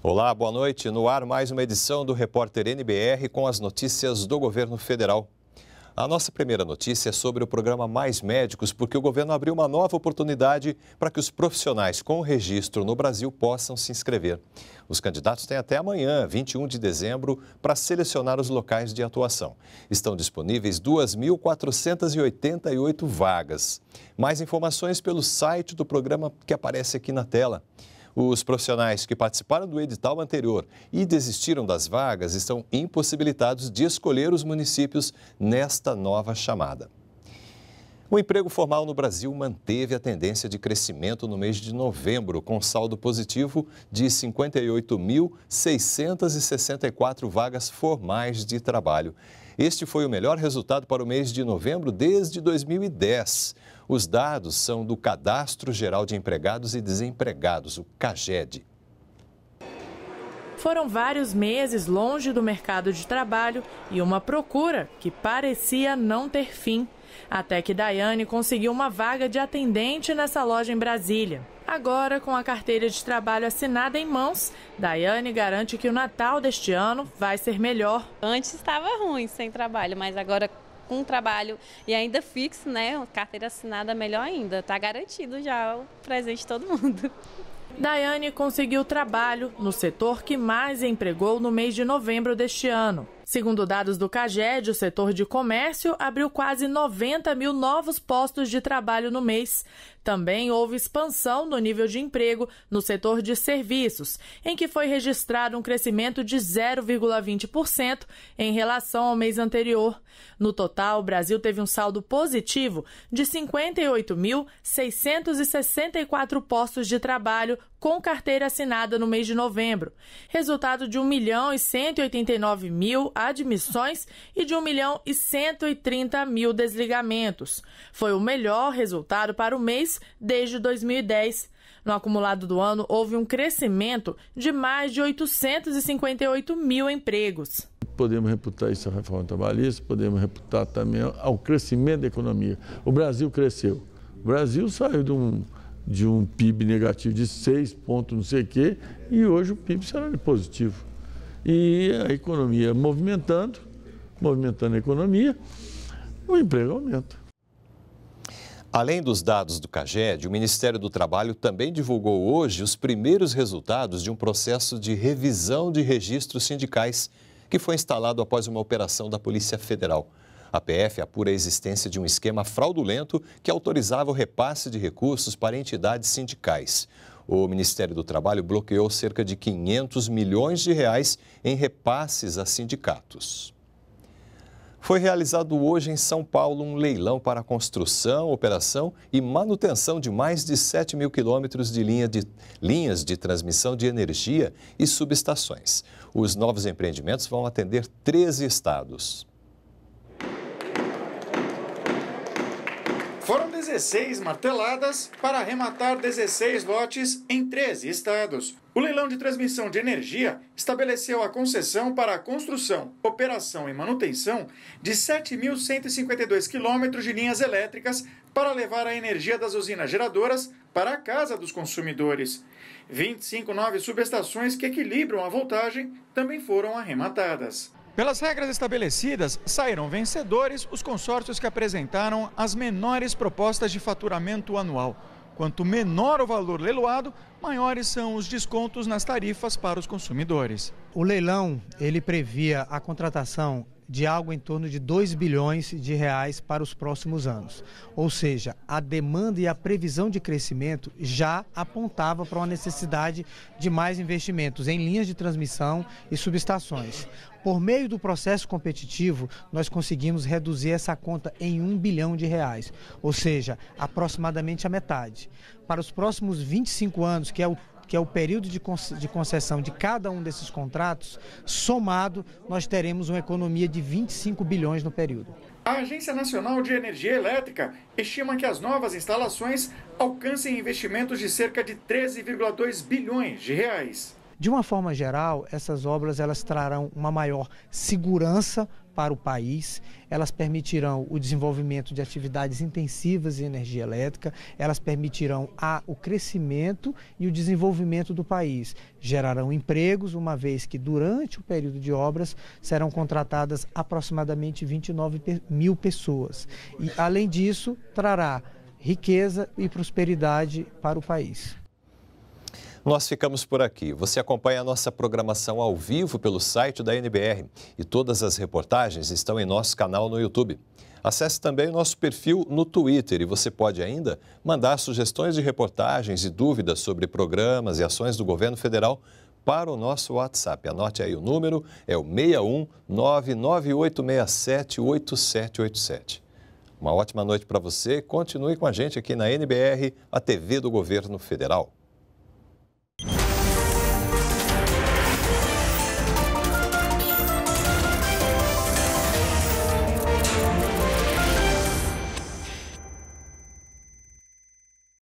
Olá, boa noite. No ar, mais uma edição do Repórter NBR com as notícias do governo federal. A nossa primeira notícia é sobre o programa Mais Médicos, porque o governo abriu uma nova oportunidade para que os profissionais com registro no Brasil possam se inscrever. Os candidatos têm até amanhã, 21 de dezembro, para selecionar os locais de atuação. Estão disponíveis 2.488 vagas. Mais informações pelo site do programa que aparece aqui na tela. Os profissionais que participaram do edital anterior e desistiram das vagas estão impossibilitados de escolher os municípios nesta nova chamada. O emprego formal no Brasil manteve a tendência de crescimento no mês de novembro, com saldo positivo de 58.664 vagas formais de trabalho. Este foi o melhor resultado para o mês de novembro desde 2010. Os dados são do Cadastro Geral de Empregados e Desempregados, o CAGED. Foram vários meses longe do mercado de trabalho e uma procura que parecia não ter fim. Até que Daiane conseguiu uma vaga de atendente nessa loja em Brasília. Agora, com a carteira de trabalho assinada em mãos, Daiane garante que o Natal deste ano vai ser melhor. Antes estava ruim sem trabalho, mas agora com trabalho e ainda fixo, né? Carteira assinada melhor ainda. Tá garantido já o presente de todo mundo. Daiane conseguiu trabalho no setor que mais empregou no mês de novembro deste ano, Segundo dados do CAGED, o setor de comércio abriu quase 90 mil novos postos de trabalho no mês. Também houve expansão no nível de emprego no setor de serviços, em que foi registrado um crescimento de 0,20% em relação ao mês anterior. No total, o Brasil teve um saldo positivo de 58.664 postos de trabalho com carteira assinada no mês de novembro, resultado de 1 milhão e 189 mil admissões e de 1 milhão e 130 mil desligamentos. Foi o melhor resultado para o mês desde 2010. No acumulado do ano, houve um crescimento de mais de 858 mil empregos. Podemos reputar isso à reforma trabalhista, podemos reputar também ao crescimento da economia. O Brasil cresceu. O Brasil saiu de um de um PIB negativo de 6 pontos não sei o quê, e hoje o PIB será positivo. E a economia movimentando, movimentando a economia, o emprego aumenta. Além dos dados do CAGED, o Ministério do Trabalho também divulgou hoje os primeiros resultados de um processo de revisão de registros sindicais que foi instalado após uma operação da Polícia Federal. A PF apura a existência de um esquema fraudulento que autorizava o repasse de recursos para entidades sindicais. O Ministério do Trabalho bloqueou cerca de 500 milhões de reais em repasses a sindicatos. Foi realizado hoje em São Paulo um leilão para a construção, operação e manutenção de mais de 7 mil quilômetros de, linha de linhas de transmissão de energia e subestações. Os novos empreendimentos vão atender 13 estados. Foram 16 marteladas para arrematar 16 lotes em 13 estados. O leilão de transmissão de energia estabeleceu a concessão para a construção, operação e manutenção de 7.152 quilômetros de linhas elétricas para levar a energia das usinas geradoras para a casa dos consumidores. 25 novas subestações que equilibram a voltagem também foram arrematadas. Pelas regras estabelecidas, saíram vencedores os consórcios que apresentaram as menores propostas de faturamento anual. Quanto menor o valor leiloado, maiores são os descontos nas tarifas para os consumidores. O leilão, ele previa a contratação de algo em torno de 2 bilhões de reais para os próximos anos. Ou seja, a demanda e a previsão de crescimento já apontava para uma necessidade de mais investimentos em linhas de transmissão e subestações. Por meio do processo competitivo, nós conseguimos reduzir essa conta em 1 bilhão de reais, ou seja, aproximadamente a metade. Para os próximos 25 anos, que é o que é o período de, de concessão de cada um desses contratos, somado, nós teremos uma economia de 25 bilhões no período. A Agência Nacional de Energia Elétrica estima que as novas instalações alcancem investimentos de cerca de 13,2 bilhões de reais. De uma forma geral, essas obras elas trarão uma maior segurança para o país, elas permitirão o desenvolvimento de atividades intensivas em energia elétrica, elas permitirão a, o crescimento e o desenvolvimento do país, gerarão empregos, uma vez que durante o período de obras serão contratadas aproximadamente 29 mil pessoas. E, além disso, trará riqueza e prosperidade para o país. Nós ficamos por aqui. Você acompanha a nossa programação ao vivo pelo site da NBR e todas as reportagens estão em nosso canal no YouTube. Acesse também o nosso perfil no Twitter e você pode ainda mandar sugestões de reportagens e dúvidas sobre programas e ações do governo federal para o nosso WhatsApp. Anote aí o número, é o 61 Uma ótima noite para você. Continue com a gente aqui na NBR, a TV do Governo Federal.